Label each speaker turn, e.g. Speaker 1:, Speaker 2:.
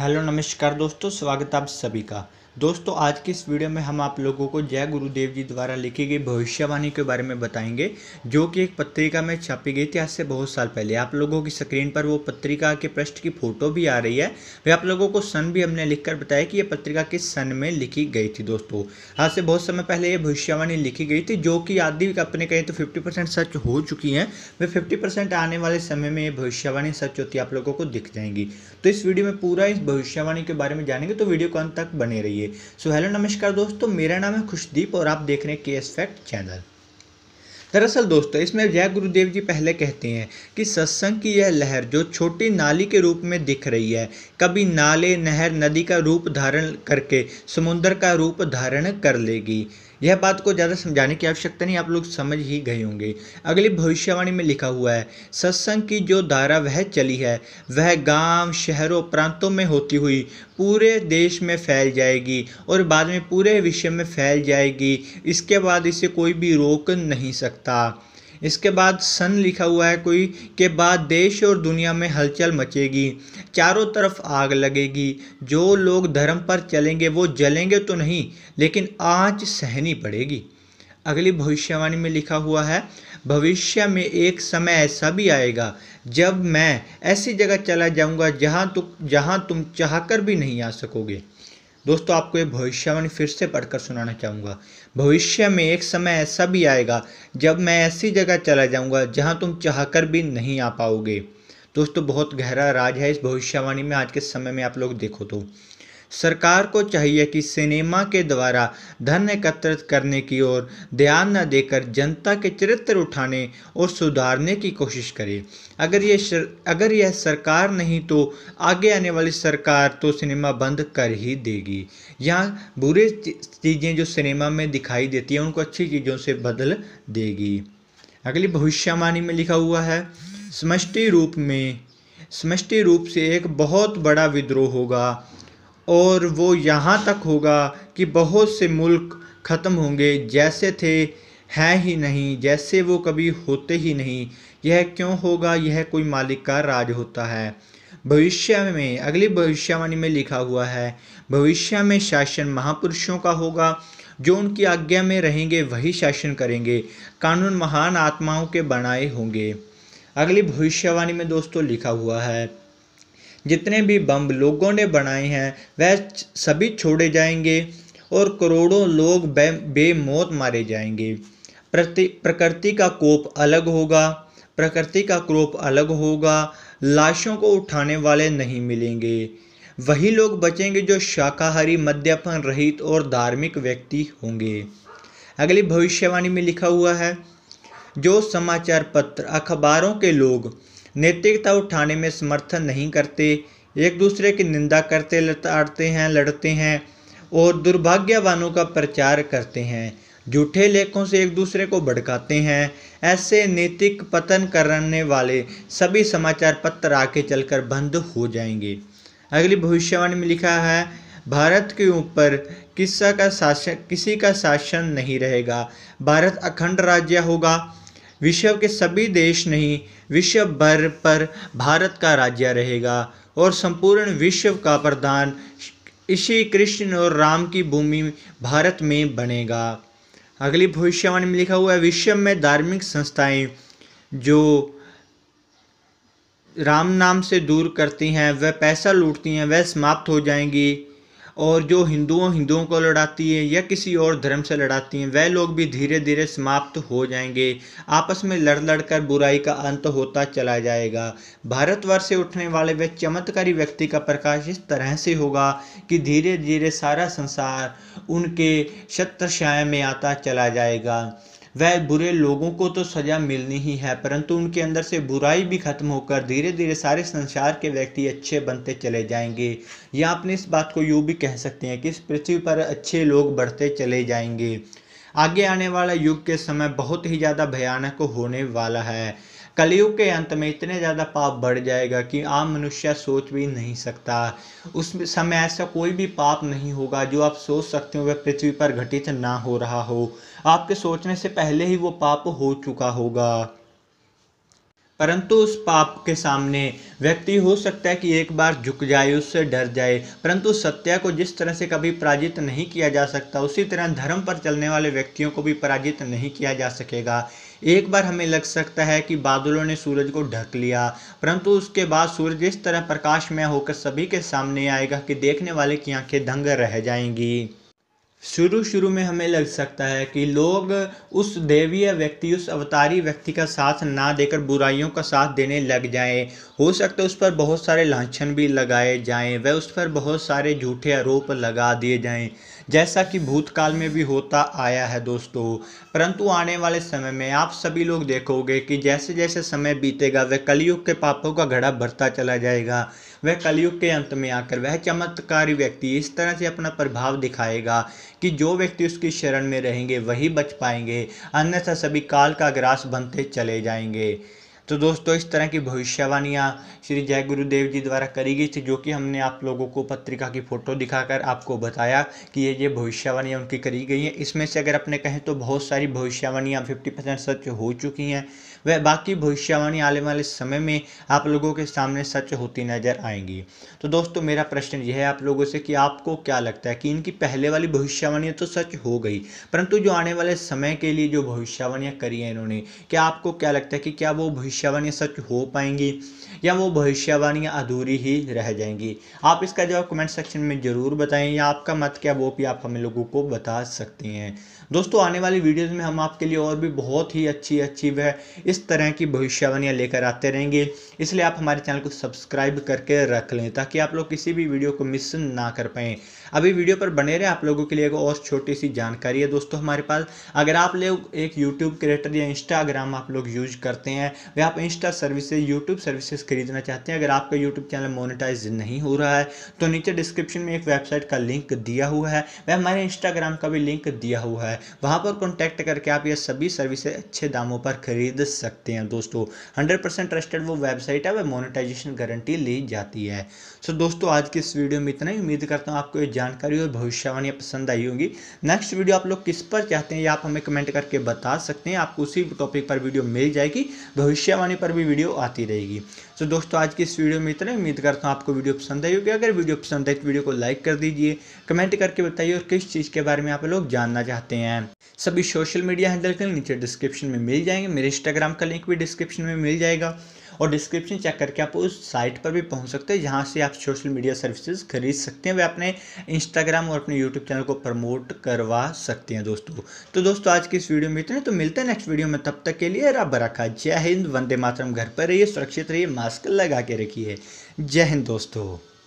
Speaker 1: hello नमस्कार दोस्तों स्वागत आप सभी का दोस्तों आज के इस वीडियो में हम आप लोगों को जय गुरुदेव जी द्वारा लिखी गई भविष्यवाणी के बारे में बताएंगे जो कि एक पत्रिका में छापी गई थी आज से बहुत साल पहले आप लोगों की स्क्रीन पर वो पत्रिका के पृष्ठ की फोटो भी आ रही है वे आप लोगों को सन भी हमने लिखकर बताया कि ये पत्रिका किस सन में लिखी गई थी दोस्तों आज से बहुत समय पहले ये भविष्यवाणी लिखी गई थी जो कि आदि अपने कहें तो फिफ्टी सच हो चुकी हैं वे फिफ्टी आने वाले समय में ये भविष्यवाणी सच होती आप लोगों को दिख जाएंगी तो इस वीडियो में पूरा इस भविष्यवाणी के बारे में जानेंगे तो वीडियो को अंत तक बने रहिए सो हेलो नमस्कार दोस्तों मेरा नाम है खुशदीप और आप देख रहे हैं के एस फैक्ट चैनल दरअसल दोस्तों इसमें जय गुरुदेव जी पहले कहते हैं कि सत्संग की यह लहर जो छोटी नाली के रूप में दिख रही है कभी नाले नहर नदी का रूप धारण करके समुन्द्र का रूप धारण कर लेगी यह बात को ज़्यादा समझाने की आवश्यकता नहीं आप लोग समझ ही गए होंगे अगली भविष्यवाणी में लिखा हुआ है सत्संग की जो धारा वह चली है वह गांव शहरों प्रांतों में होती हुई पूरे देश में फैल जाएगी और बाद में पूरे विश्व में फैल जाएगी इसके बाद इसे कोई भी रोक नहीं सकता इसके बाद सन लिखा हुआ है कोई के बाद देश और दुनिया में हलचल मचेगी चारों तरफ आग लगेगी जो लोग धर्म पर चलेंगे वो जलेंगे तो नहीं लेकिन आँच सहनी पड़ेगी अगली भविष्यवाणी में लिखा हुआ है भविष्य में एक समय ऐसा भी आएगा जब मैं ऐसी जगह चला जाऊंगा जहां तो जहां तुम चाह कर भी नहीं आ सकोगे दोस्तों आपको ये भविष्यवाणी फिर से पढ़कर सुनाना चाहूँगा भविष्य में एक समय ऐसा भी आएगा जब मैं ऐसी जगह चला जाऊँगा जहाँ तुम चाहकर भी नहीं आ पाओगे दोस्तों बहुत गहरा राज है इस भविष्यवाणी में आज के समय में आप लोग देखो तो सरकार को चाहिए कि सिनेमा के द्वारा धन एकत्रित करने की ओर ध्यान न देकर जनता के चरित्र उठाने और सुधारने की कोशिश करे अगर ये शर, अगर यह सरकार नहीं तो आगे आने वाली सरकार तो सिनेमा बंद कर ही देगी या बुरे चीज़ें जो सिनेमा में दिखाई देती हैं उनको अच्छी चीज़ों से बदल देगी अगली भविष्यवाणी में लिखा हुआ है समष्टि रूप में समष्टि रूप से एक बहुत बड़ा विद्रोह होगा और वो यहाँ तक होगा कि बहुत से मुल्क ख़त्म होंगे जैसे थे हैं ही नहीं जैसे वो कभी होते ही नहीं यह क्यों होगा यह कोई मालिक का राज होता है भविष्य में अगली भविष्यवाणी में लिखा हुआ है भविष्य में शासन महापुरुषों का होगा जो उनकी आज्ञा में रहेंगे वही शासन करेंगे कानून महान आत्माओं के बनाए होंगे अगली भविष्यवाणी में दोस्तों लिखा हुआ है जितने भी बम लोगों ने बनाए हैं वह सभी छोड़े जाएंगे और करोड़ों लोग बे बेमौत मारे जाएंगे प्रति प्रकृति का कोप अलग होगा प्रकृति का क्रोप अलग होगा लाशों को उठाने वाले नहीं मिलेंगे वही लोग बचेंगे जो शाकाहारी मद्यपान रहित और धार्मिक व्यक्ति होंगे अगली भविष्यवाणी में लिखा हुआ है जो समाचार पत्र अखबारों के लोग नैतिकता उठाने में समर्थन नहीं करते एक दूसरे की निंदा करते लताड़ते हैं लड़ते हैं और दुर्भाग्यवानों का प्रचार करते हैं झूठे लेखों से एक दूसरे को भड़काते हैं ऐसे नैतिक पतन करने वाले सभी समाचार पत्र आके चलकर बंद हो जाएंगे अगली भविष्यवाणी में लिखा है भारत के ऊपर किस्सा का शासन किसी का शासन नहीं रहेगा भारत अखंड राज्य होगा विश्व के सभी देश नहीं विश्व भर पर भारत का राज्य रहेगा और संपूर्ण विश्व का प्रधान इसी कृष्ण और राम की भूमि भारत में बनेगा अगली भविष्यवाणी में लिखा हुआ है विश्व में धार्मिक संस्थाएं जो राम नाम से दूर करती हैं वह पैसा लूटती हैं वह समाप्त हो जाएंगी और जो हिंदुओं हिंदुओं को लड़ाती है या किसी और धर्म से लड़ाती हैं वह लोग भी धीरे धीरे समाप्त हो जाएंगे आपस में लड़ लड़ कर बुराई का अंत होता चला जाएगा भारतवर्ष से उठने वाले वह चमत्कारी व्यक्ति का प्रकाश इस तरह से होगा कि धीरे धीरे सारा संसार उनके छत्रछाया में आता चला जाएगा वह बुरे लोगों को तो सज़ा मिलनी ही है परंतु उनके अंदर से बुराई भी खत्म होकर धीरे धीरे सारे संसार के व्यक्ति अच्छे बनते चले जाएंगे या अपने इस बात को यूँ भी कह सकते हैं कि इस पृथ्वी पर अच्छे लोग बढ़ते चले जाएंगे आगे आने वाला युग के समय बहुत ही ज़्यादा भयानक होने वाला है कलयुग के अंत में इतने ज़्यादा पाप बढ़ जाएगा कि आम मनुष्य सोच भी नहीं सकता उस समय ऐसा कोई भी पाप नहीं होगा जो आप सोच सकते हो वह पृथ्वी पर घटित ना हो रहा हो आपके सोचने से पहले ही वो पाप हो चुका होगा परंतु उस पाप के सामने व्यक्ति हो सकता है कि एक बार झुक जाए उससे डर जाए परंतु सत्य को जिस तरह से कभी पराजित नहीं किया जा सकता उसी तरह धर्म पर चलने वाले व्यक्तियों को भी पराजित नहीं किया जा सकेगा एक बार हमें लग सकता है कि बादलों ने सूरज को ढक लिया परंतु उसके बाद सूरज इस तरह प्रकाशमय होकर सभी के सामने आएगा कि देखने वाले की आंखें दंग रह जाएंगी शुरू शुरू में हमें लग सकता है कि लोग उस देवीय व्यक्ति उस अवतारी व्यक्ति का साथ ना देकर बुराइयों का साथ देने लग जाएं हो सकता है उस पर बहुत सारे लाछन भी लगाए जाएं वह उस पर बहुत सारे झूठे आरोप लगा दिए जाएं जैसा कि भूतकाल में भी होता आया है दोस्तों परंतु आने वाले समय में आप सभी लोग देखोगे कि जैसे जैसे समय बीतेगा वह कलयुग के पापों का घड़ा भरता चला जाएगा वह कलयुग के अंत में आकर वह चमत्कारी व्यक्ति इस तरह से अपना प्रभाव दिखाएगा कि जो व्यक्ति उसकी शरण में रहेंगे वही बच पाएंगे अन्यथा सभी काल का ग्रास बनते चले जाएंगे तो दोस्तों इस तरह की भविष्यवाणियाँ श्री जय गुरुदेव जी द्वारा करी गई थी जो कि हमने आप लोगों को पत्रिका की फ़ोटो दिखाकर आपको बताया कि ये ये भविष्यवाणियाँ उनकी करी गई हैं इसमें से अगर अपने कहें तो बहुत सारी भविष्यवाणियाँ फिफ्टी परसेंट सच हो चुकी हैं वह बाकी भविष्यवाणी आने वाले समय में आप लोगों के सामने सच होती नज़र आएंगी तो दोस्तों मेरा प्रश्न यह है आप लोगों से कि आपको क्या लगता है कि इनकी पहले वाली भविष्यवाणियाँ तो सच हो गई परंतु जो आने वाले समय के लिए जो भविष्यवाणियाँ करी हैं इन्होंने क्या आपको क्या लगता है कि क्या वो भविष्य भविष्यवाणियाँ सच हो पाएंगी या वो भविष्यवाणियाँ अधूरी ही रह जाएंगी आप इसका जवाब कमेंट सेक्शन में ज़रूर बताएं या आपका मत क्या वो भी आप हमें लोगों को बता सकते हैं दोस्तों आने वाली वीडियोज़ में हम आपके लिए और भी बहुत ही अच्छी अच्छी वह इस तरह की भविष्यवाणियाँ लेकर आते रहेंगे इसलिए आप हमारे चैनल को सब्सक्राइब करके रख लें ताकि आप लोग किसी भी वीडियो को मिस ना कर पाएँ अभी वीडियो पर बने रहे आप लोगों के लिए एक और छोटी सी जानकारी है दोस्तों हमारे पास अगर आप लोग एक यूट्यूब क्रिएटर या इंस्टाग्राम आप लोग यूज करते हैं या आप इंस्टा सर्विसेज यूट्यूब सर्विसेज खरीदना चाहते हैं अगर आपका यूट्यूब चैनल मोनिटाइज नहीं हो रहा है तो नीचे डिस्क्रिप्शन में एक वेबसाइट का लिंक दिया हुआ है वह हमारे इंस्टाग्राम का भी लिंक दिया हुआ है वहाँ पर कॉन्टैक्ट करके आप ये सभी सर्विसेज अच्छे दामों पर खरीद सकते हैं दोस्तों हंड्रेड परसेंट ट्रस्टेड वो वेबसाइट है वह मोनिटाइजेशन गारंटी ली जाती है सो दोस्तों आज की इस वीडियो में इतना ही उम्मीद करता हूँ आपको ये जानकारी और भविष्यवाणी पसंद आई होगी नेक्स्ट वीडियो आप लोग किस पर चाहते हैं ये आप हमें कमेंट करके बता सकते हैं आपको उसी टॉपिक पर वीडियो मिल जाएगी भविष्यवाणी पर भी वीडियो आती रहेगी तो दोस्तों आज की इस वीडियो में इतना उम्मीद करता हूँ आपको वीडियो पसंद आई होगी अगर वीडियो पसंद आई तो वीडियो को लाइक कर दीजिए कमेंट करके बताइए और किस चीज़ के बारे में आप लोग जानना चाहते हैं सभी सोशल मीडिया हैंडल के नीचे डिस्क्रिप्शन में मिल जाएंगे मेरे इंस्टाग्राम का लिंक भी डिस्क्रिप्शन में मिल जाएगा और डिस्क्रिप्शन चेक करके आप उस साइट पर भी पहुँच सकते हैं जहाँ से आप सोशल मीडिया सर्विसेज खरीद सकते हैं वे अपने इंस्टाग्राम और अपने यूट्यूब चैनल को प्रमोट करवा सकते हैं दोस्तों तो दोस्तों आज की इस वीडियो में इतने तो मिलते हैं नेक्स्ट वीडियो में तब तक के लिए रब रखा जय हिंद वंदे मातरम घर पर रहिए सुरक्षित रहिए मास्क लगा के रखिए जय हिंद दोस्तों